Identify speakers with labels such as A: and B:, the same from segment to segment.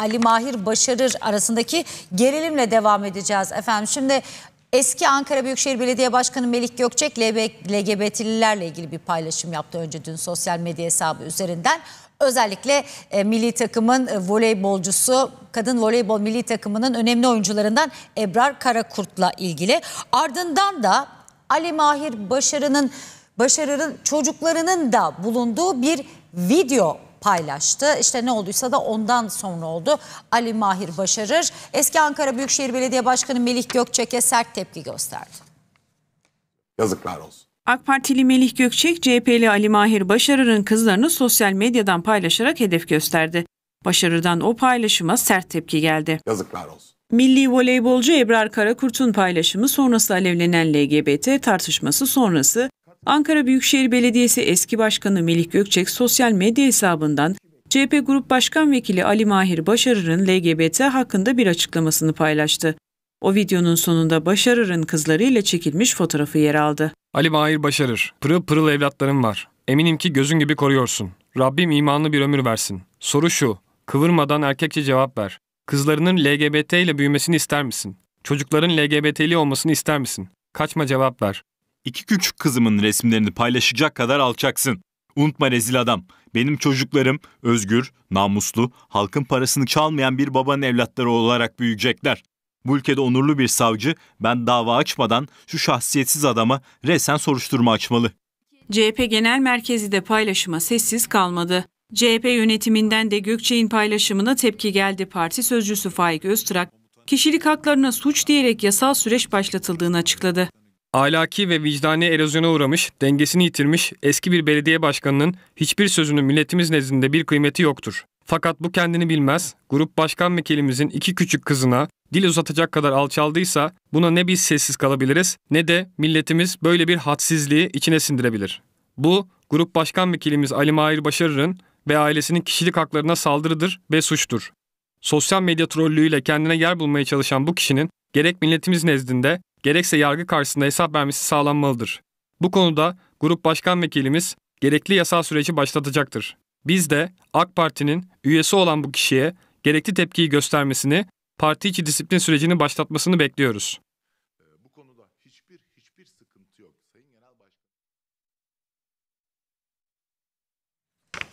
A: Ali Mahir Başarır arasındaki gerilimle devam edeceğiz efendim. Şimdi Eski Ankara Büyükşehir Belediye Başkanı Melik Gökçek LGBT'lilerle ilgili bir paylaşım yaptı önce dün sosyal medya hesabı üzerinden. Özellikle e, milli takımın e, voleybolcusu, kadın voleybol milli takımının önemli oyuncularından Ebrar Karakurt'la ilgili. Ardından da Ali Mahir Başarı'nın başarının çocuklarının da bulunduğu bir video paylaştı. İşte ne olduysa da ondan sonra oldu. Ali Mahir Başarır eski Ankara Büyükşehir Belediye Başkanı Melih Gökçek'e sert tepki gösterdi.
B: Yazıklar olsun.
C: AK Partili Melih Gökçek, CHP'li Ali Mahir Başarır'ın kızlarını sosyal medyadan paylaşarak hedef gösterdi. Başarır'dan o paylaşıma sert tepki geldi. Yazıklar olsun. Milli voleybolcu Ebrar Karakurt'un paylaşımı sonrası alevlenen LGBT tartışması sonrası Ankara Büyükşehir Belediyesi eski başkanı Melih Gökçek sosyal medya hesabından CHP Grup Başkan Vekili Ali Mahir Başarır'ın LGBT hakkında bir açıklamasını paylaştı. O videonun sonunda Başarır'ın kızlarıyla çekilmiş fotoğrafı yer aldı.
D: Ali Mahir Başarır, pırıl pırıl evlatlarım var. Eminim ki gözün gibi koruyorsun. Rabbim imanlı bir ömür versin. Soru şu, kıvırmadan erkekçe cevap ver. Kızlarının LGBT ile büyümesini ister misin? Çocukların LGBT'li olmasını ister misin? Kaçma cevap ver. İki küçük kızımın resimlerini paylaşacak kadar alçaksın. Unutma rezil adam. Benim çocuklarım özgür, namuslu, halkın parasını çalmayan bir babanın evlatları olarak büyüyecekler. Bu ülkede onurlu bir savcı ben dava açmadan şu şahsiyetsiz adama resen soruşturma açmalı.
C: CHP Genel Merkezi de paylaşıma sessiz kalmadı. CHP yönetiminden de Gökçe'nin paylaşımına tepki geldi. Parti sözcüsü Faik Öztrak, kişilik haklarına suç diyerek yasal süreç başlatıldığını açıkladı.
D: Ahlaki ve vicdani erozyona uğramış, dengesini yitirmiş eski bir belediye başkanının hiçbir sözünün milletimiz nezdinde bir kıymeti yoktur. Fakat bu kendini bilmez, grup başkan vekilimizin iki küçük kızına dil uzatacak kadar alçaldıysa buna ne biz sessiz kalabiliriz ne de milletimiz böyle bir hadsizliği içine sindirebilir. Bu grup başkan vekilimiz Ali Mahir Başarır'ın ve ailesinin kişilik haklarına saldırıdır ve suçtur. Sosyal medya trollüğüyle kendine yer bulmaya çalışan bu kişinin gerek milletimiz nezdinde gerekse yargı karşısında hesap vermesi sağlanmalıdır. Bu konuda Grup Başkan Vekilimiz gerekli yasal süreci başlatacaktır. Biz de AK Parti'nin üyesi olan bu kişiye gerekli tepkiyi göstermesini, parti içi disiplin sürecini başlatmasını bekliyoruz.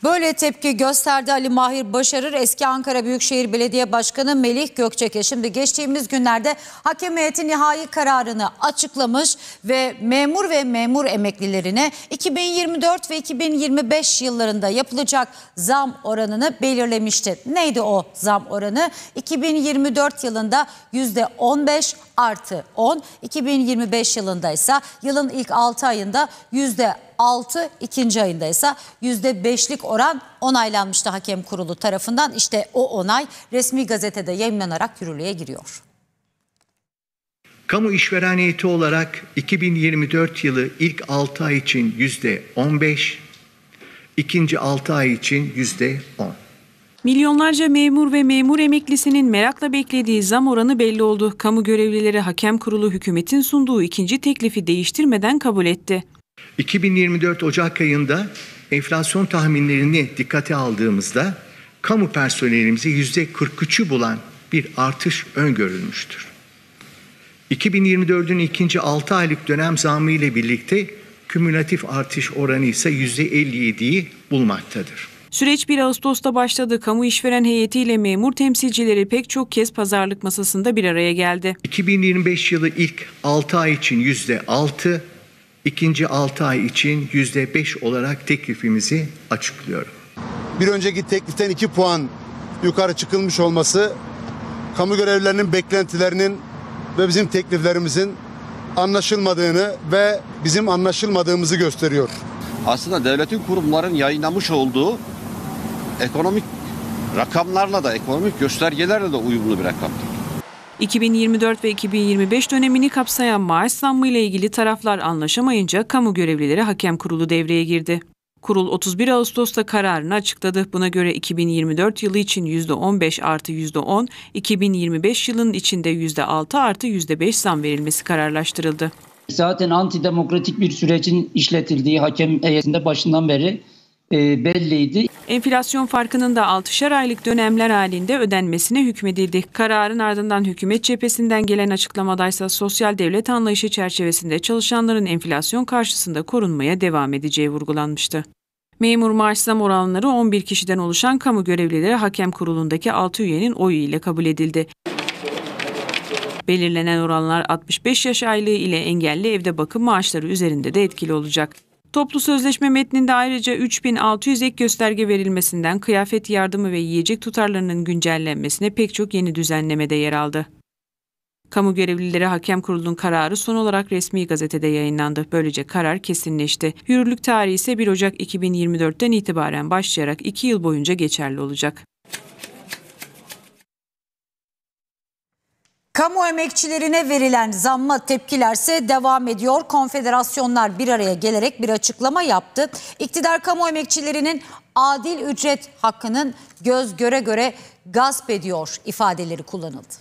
A: Böyle tepki gösterdi Ali Mahir Başarır eski Ankara Büyükşehir Belediye Başkanı Melih Gökçek'e. Şimdi geçtiğimiz günlerde hakem heyeti nihai kararını açıklamış ve memur ve memur emeklilerine 2024 ve 2025 yıllarında yapılacak zam oranını belirlemişti. Neydi o zam oranı? 2024 yılında %15 artı 10, 2025 yılında ise yılın ilk 6 ayında %6 %6, ikinci ayında ise %5'lik oran onaylanmıştı hakem kurulu tarafından. İşte o onay resmi gazetede yayınlanarak yürürlüğe giriyor.
D: Kamu işveren heyeti olarak 2024 yılı ilk 6 ay için %15, ikinci 6 ay için %10.
C: Milyonlarca memur ve memur emeklisinin merakla beklediği zam oranı belli oldu. Kamu görevlileri hakem kurulu hükümetin sunduğu ikinci teklifi değiştirmeden kabul etti.
D: 2024 Ocak ayında enflasyon tahminlerini dikkate aldığımızda kamu personelimizi yüzde %43'ü bulan bir artış öngörülmüştür. 2024'ün ikinci 6 aylık dönem zamı ile birlikte kümülatif artış oranı ise yüzde %57'yi bulmaktadır.
C: Süreç 1 Ağustos'ta başladı. Kamu işveren heyeti ile memur temsilcileri pek çok kez pazarlık masasında bir araya geldi.
D: 2025 yılı ilk 6 ay için yüzde %6, ikinci 6 ay için yüzde beş olarak teklifimizi açıklıyorum. Bir önceki tekliften iki puan yukarı çıkılmış
A: olması kamu görevlilerinin beklentilerinin ve bizim tekliflerimizin anlaşılmadığını ve bizim anlaşılmadığımızı gösteriyor.
C: Aslında devletin kurumların yayınlamış olduğu ekonomik rakamlarla da ekonomik göstergelerle de uyumlu bir rakamdır. 2024 ve 2025 dönemini kapsayan maaş zammı ile ilgili taraflar anlaşamayınca kamu görevlileri hakem kurulu devreye girdi. Kurul 31 Ağustos'ta kararını açıkladı. Buna göre 2024 yılı için %15 artı %10, 2025 yılının içinde %6 artı %5 zam verilmesi kararlaştırıldı. Zaten antidemokratik bir sürecin işletildiği hakem heyetinde başından beri e, belliydi enflasyon farkının da 6'şer aylık dönemler halinde ödenmesine hükmedildi. Kararın ardından hükümet cephesinden gelen açıklamadaysa sosyal devlet anlayışı çerçevesinde çalışanların enflasyon karşısında korunmaya devam edeceği vurgulanmıştı. Memur maaş zam oranları 11 kişiden oluşan kamu görevlileri hakem kurulundaki 6 üyenin oyu ile kabul edildi. Belirlenen oranlar 65 yaş aylığı ile engelli evde bakım maaşları üzerinde de etkili olacak. Toplu sözleşme metninde ayrıca 3600 ek gösterge verilmesinden kıyafet yardımı ve yiyecek tutarlarının güncellenmesine pek çok yeni düzenlemede yer aldı. Kamu görevlileri hakem kurulunun kararı son olarak resmi gazetede yayınlandı. Böylece karar kesinleşti. Yürürlük tarihi ise 1 Ocak 2024'ten itibaren başlayarak 2 yıl boyunca geçerli olacak.
A: Kamu emekçilerine verilen zamma tepkilerse devam ediyor. Konfederasyonlar bir araya gelerek bir açıklama yaptı. İktidar kamu emekçilerinin adil ücret hakkının göz göre göre gasp ediyor ifadeleri kullanıldı.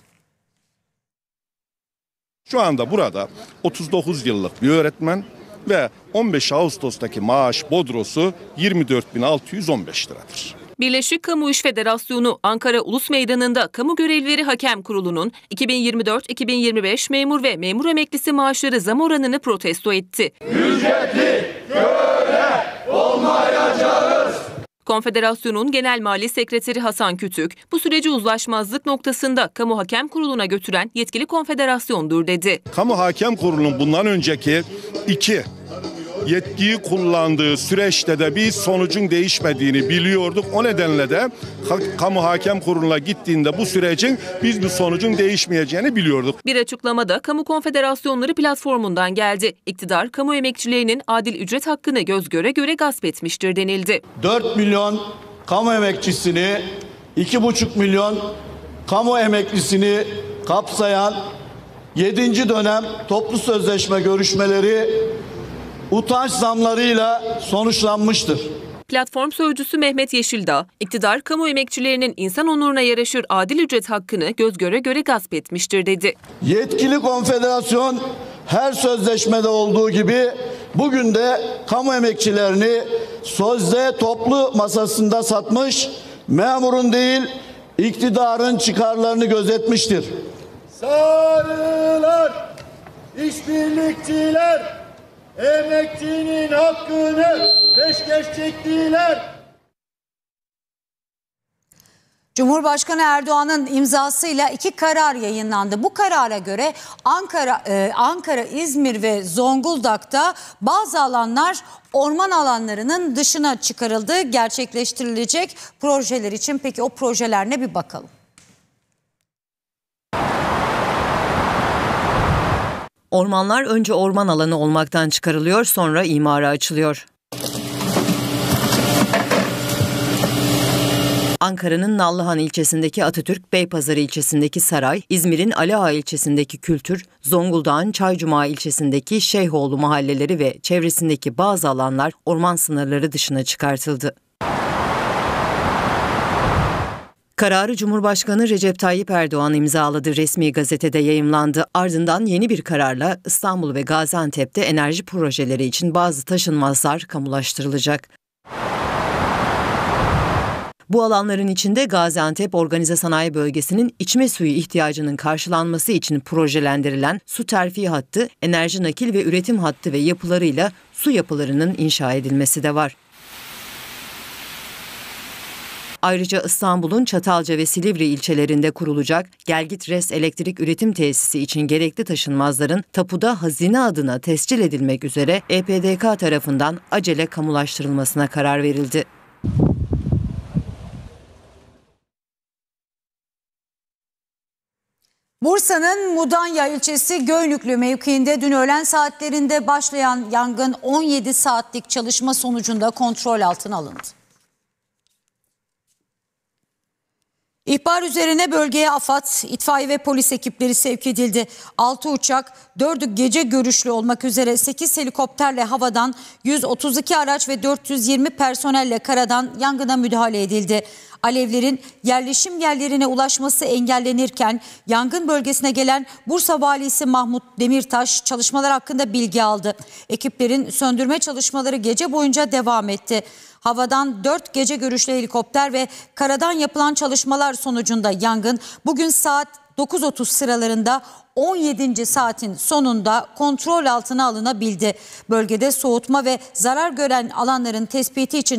E: Şu anda burada 39 yıllık bir öğretmen ve 15 Ağustos'taki maaş bodrosu 24.615 liradır.
B: Birleşik Kamu İş Federasyonu Ankara Ulus Meydanı'nda Kamu Görevlileri Hakem Kurulu'nun 2024-2025 memur ve memur emeklisi maaşları zam oranını protesto etti. Ücretli köle olmayacağız. Konfederasyonun Genel Mali Sekreteri Hasan Kütük, bu süreci uzlaşmazlık noktasında Kamu Hakem Kurulu'na götüren yetkili konfederasyondur dedi.
E: Kamu Hakem Kurulu'nun bundan önceki iki yetkiyi kullandığı süreçte de bir sonucun değişmediğini biliyorduk. O nedenle de kamu hakem kuruluna gittiğinde bu sürecin biz bu sonucun değişmeyeceğini biliyorduk.
B: Bir açıklamada Kamu Konfederasyonları platformundan geldi. İktidar kamu emekçilerinin adil ücret hakkını göz göre göre gasp etmiştir denildi.
C: 4 milyon kamu emekçisini 2,5 milyon kamu emeklisini kapsayan 7. dönem toplu
E: sözleşme görüşmeleri utanç zamlarıyla sonuçlanmıştır.
B: Platform sözcüsü Mehmet Yeşildağ, iktidar kamu emekçilerinin insan onuruna yaraşır adil ücret hakkını göz göre göre gasp etmiştir dedi.
E: Yetkili konfederasyon
C: her sözleşmede olduğu gibi bugün de kamu emekçilerini sözde toplu masasında satmış, memurun değil iktidarın çıkarlarını gözetmiştir.
E: Sarılar, işbirlikçiler, emekçinin hakkını peşkeş çektiler.
A: Cumhurbaşkanı Erdoğan'ın imzasıyla iki karar yayınlandı. Bu karara göre Ankara, e, Ankara, İzmir ve Zonguldak'ta bazı alanlar orman alanlarının dışına çıkarıldı. Gerçekleştirilecek projeler için peki o projeler ne bir bakalım.
E: Ormanlar önce orman alanı olmaktan çıkarılıyor sonra imara açılıyor. Ankara'nın Nallıhan ilçesindeki Atatürk, Beypazarı ilçesindeki saray, İzmir'in Alağa ilçesindeki kültür, Zonguldak'ın Çaycuma ilçesindeki Şeyhoğlu mahalleleri ve çevresindeki bazı alanlar orman sınırları dışına çıkartıldı. Kararı Cumhurbaşkanı Recep Tayyip Erdoğan imzaladı. Resmi gazetede yayımlandı. Ardından yeni bir kararla İstanbul ve Gaziantep'te enerji projeleri için bazı taşınmazlar kamulaştırılacak. Bu alanların içinde Gaziantep Organize Sanayi Bölgesi'nin içme suyu ihtiyacının karşılanması için projelendirilen su terfi hattı, enerji nakil ve üretim hattı ve yapılarıyla su yapılarının inşa edilmesi de var. Ayrıca İstanbul'un Çatalca ve Silivri ilçelerinde kurulacak Gelgit Res Elektrik Üretim Tesisi için gerekli taşınmazların tapuda hazine adına tescil edilmek üzere EPDK tarafından acele kamulaştırılmasına karar verildi.
A: Bursa'nın Mudanya ilçesi Göynüklü mevkiinde dün öğlen saatlerinde başlayan yangın 17 saatlik çalışma sonucunda kontrol altına alındı. İhbar üzerine bölgeye AFAD, itfaiye ve polis ekipleri sevk edildi. 6 uçak, 4'ü gece görüşlü olmak üzere 8 helikopterle havadan, 132 araç ve 420 personelle karadan yangına müdahale edildi. Alevlerin yerleşim yerlerine ulaşması engellenirken yangın bölgesine gelen Bursa valisi Mahmut Demirtaş çalışmalar hakkında bilgi aldı. Ekiplerin söndürme çalışmaları gece boyunca devam etti. Havadan 4 gece görüşlü helikopter ve karadan yapılan çalışmalar sonucunda yangın bugün saat 9.30 sıralarında 17. saatin sonunda kontrol altına alınabildi. Bölgede soğutma ve zarar gören alanların tespiti için